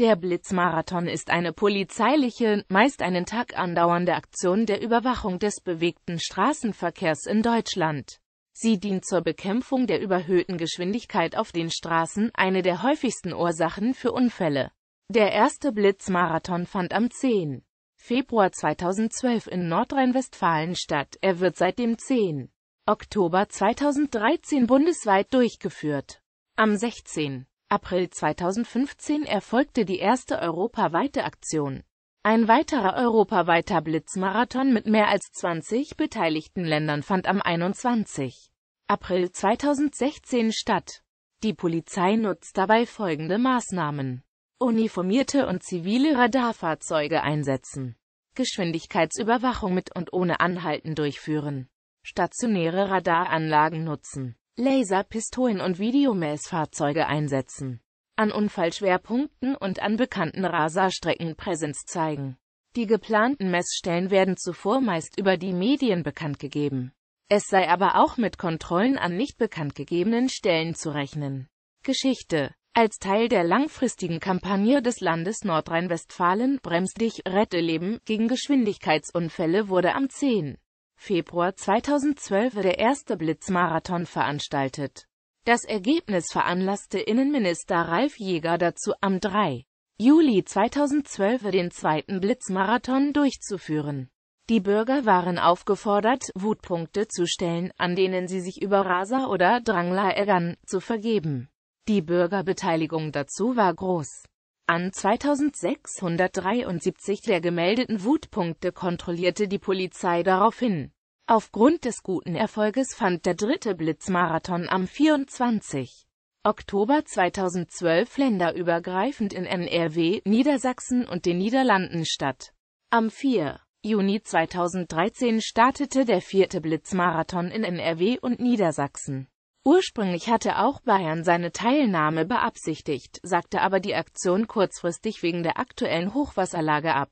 Der Blitzmarathon ist eine polizeiliche, meist einen Tag andauernde Aktion der Überwachung des bewegten Straßenverkehrs in Deutschland. Sie dient zur Bekämpfung der überhöhten Geschwindigkeit auf den Straßen, eine der häufigsten Ursachen für Unfälle. Der erste Blitzmarathon fand am 10. Februar 2012 in Nordrhein-Westfalen statt. Er wird seit dem 10. Oktober 2013 bundesweit durchgeführt. Am 16. April 2015 erfolgte die erste europaweite Aktion. Ein weiterer europaweiter Blitzmarathon mit mehr als 20 beteiligten Ländern fand am 21. April 2016 statt. Die Polizei nutzt dabei folgende Maßnahmen. Uniformierte und zivile Radarfahrzeuge einsetzen. Geschwindigkeitsüberwachung mit und ohne Anhalten durchführen. Stationäre Radaranlagen nutzen. Laser, Pistolen und Videomessfahrzeuge einsetzen, an Unfallschwerpunkten und an bekannten Rasastrecken Präsenz zeigen. Die geplanten Messstellen werden zuvor meist über die Medien bekannt gegeben. Es sei aber auch mit Kontrollen an nicht bekannt gegebenen Stellen zu rechnen. Geschichte Als Teil der langfristigen Kampagne des Landes Nordrhein-Westfalen Bremst dich, rette Leben gegen Geschwindigkeitsunfälle wurde am 10. Februar 2012 der erste Blitzmarathon veranstaltet. Das Ergebnis veranlasste Innenminister Ralf Jäger dazu, am 3. Juli 2012 den zweiten Blitzmarathon durchzuführen. Die Bürger waren aufgefordert, Wutpunkte zu stellen, an denen sie sich über Raser oder Drangler ärgern, zu vergeben. Die Bürgerbeteiligung dazu war groß an 2673 der gemeldeten Wutpunkte kontrollierte die Polizei daraufhin. Aufgrund des guten Erfolges fand der dritte Blitzmarathon am 24. Oktober 2012 länderübergreifend in NRW, Niedersachsen und den Niederlanden statt. Am 4. Juni 2013 startete der vierte Blitzmarathon in NRW und Niedersachsen. Ursprünglich hatte auch Bayern seine Teilnahme beabsichtigt, sagte aber die Aktion kurzfristig wegen der aktuellen Hochwasserlage ab.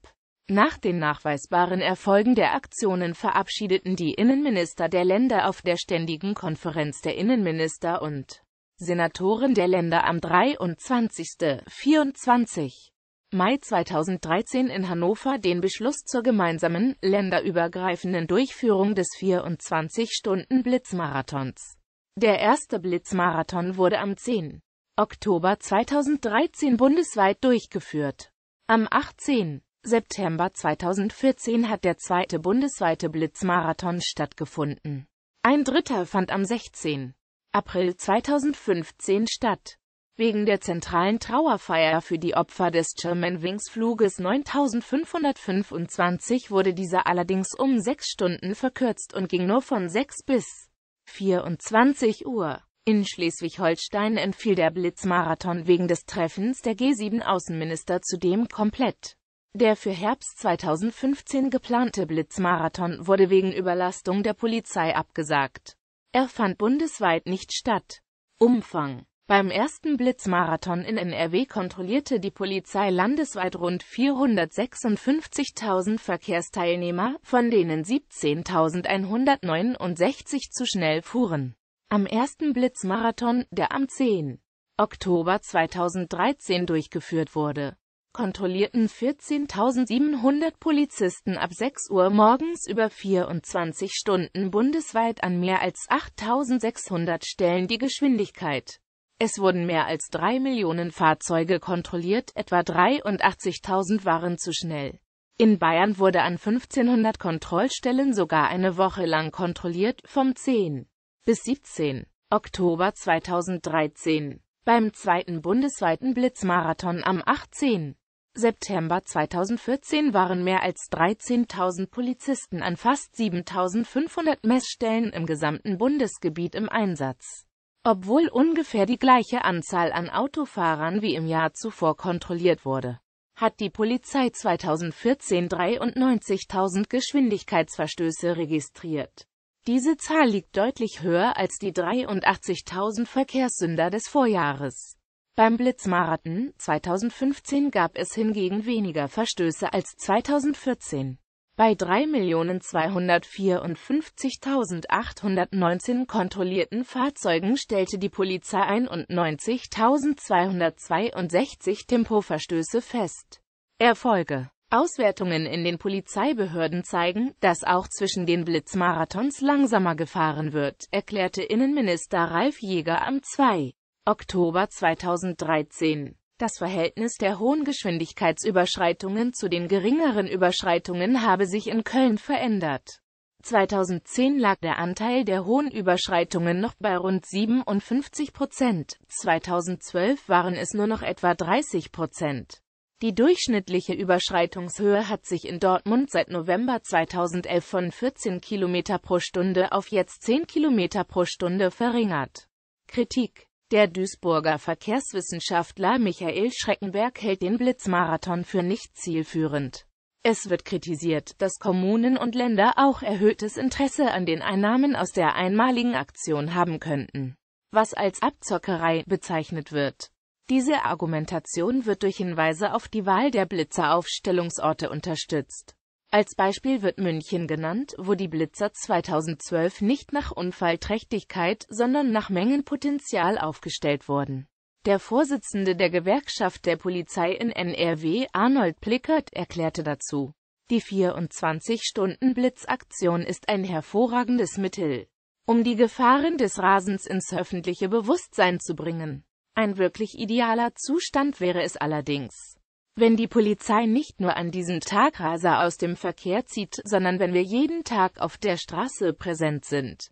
Nach den nachweisbaren Erfolgen der Aktionen verabschiedeten die Innenminister der Länder auf der Ständigen Konferenz der Innenminister und Senatoren der Länder am 23. 24. Mai 2013 in Hannover den Beschluss zur gemeinsamen, länderübergreifenden Durchführung des 24-Stunden-Blitzmarathons. Der erste Blitzmarathon wurde am 10. Oktober 2013 bundesweit durchgeführt. Am 18. September 2014 hat der zweite bundesweite Blitzmarathon stattgefunden. Ein dritter fand am 16. April 2015 statt. Wegen der zentralen Trauerfeier für die Opfer des Germanwings-Fluges 9525 wurde dieser allerdings um sechs Stunden verkürzt und ging nur von 6 bis 24 Uhr. In Schleswig-Holstein entfiel der Blitzmarathon wegen des Treffens der G7-Außenminister zudem komplett. Der für Herbst 2015 geplante Blitzmarathon wurde wegen Überlastung der Polizei abgesagt. Er fand bundesweit nicht statt. Umfang beim ersten Blitzmarathon in NRW kontrollierte die Polizei landesweit rund 456.000 Verkehrsteilnehmer, von denen 17.169 zu schnell fuhren. Am ersten Blitzmarathon, der am 10. Oktober 2013 durchgeführt wurde, kontrollierten 14.700 Polizisten ab 6 Uhr morgens über 24 Stunden bundesweit an mehr als 8.600 Stellen die Geschwindigkeit. Es wurden mehr als drei Millionen Fahrzeuge kontrolliert, etwa 83.000 waren zu schnell. In Bayern wurde an 1500 Kontrollstellen sogar eine Woche lang kontrolliert, vom 10 bis 17 Oktober 2013. Beim zweiten bundesweiten Blitzmarathon am 18. September 2014 waren mehr als 13.000 Polizisten an fast 7.500 Messstellen im gesamten Bundesgebiet im Einsatz obwohl ungefähr die gleiche Anzahl an Autofahrern wie im Jahr zuvor kontrolliert wurde hat die Polizei 2014 93.000 Geschwindigkeitsverstöße registriert. Diese Zahl liegt deutlich höher als die 83.000 Verkehrssünder des Vorjahres. Beim Blitzmarathon 2015 gab es hingegen weniger Verstöße als 2014. Bei 3.254.819 kontrollierten Fahrzeugen stellte die Polizei 91.262 Tempoverstöße fest. Erfolge Auswertungen in den Polizeibehörden zeigen, dass auch zwischen den Blitzmarathons langsamer gefahren wird, erklärte Innenminister Ralf Jäger am 2. Oktober 2013. Das Verhältnis der hohen Geschwindigkeitsüberschreitungen zu den geringeren Überschreitungen habe sich in Köln verändert. 2010 lag der Anteil der hohen Überschreitungen noch bei rund 57 Prozent, 2012 waren es nur noch etwa 30 Prozent. Die durchschnittliche Überschreitungshöhe hat sich in Dortmund seit November 2011 von 14 km pro Stunde auf jetzt 10 km pro Stunde verringert. Kritik der Duisburger Verkehrswissenschaftler Michael Schreckenberg hält den Blitzmarathon für nicht zielführend. Es wird kritisiert, dass Kommunen und Länder auch erhöhtes Interesse an den Einnahmen aus der einmaligen Aktion haben könnten, was als Abzockerei bezeichnet wird. Diese Argumentation wird durch Hinweise auf die Wahl der Blitzeraufstellungsorte unterstützt. Als Beispiel wird München genannt, wo die Blitzer 2012 nicht nach Unfallträchtigkeit, sondern nach Mengenpotenzial aufgestellt wurden. Der Vorsitzende der Gewerkschaft der Polizei in NRW, Arnold Plickert, erklärte dazu, die 24-Stunden-Blitzaktion ist ein hervorragendes Mittel, um die Gefahren des Rasens ins öffentliche Bewusstsein zu bringen. Ein wirklich idealer Zustand wäre es allerdings, wenn die Polizei nicht nur an diesem Tag Raser aus dem Verkehr zieht, sondern wenn wir jeden Tag auf der Straße präsent sind,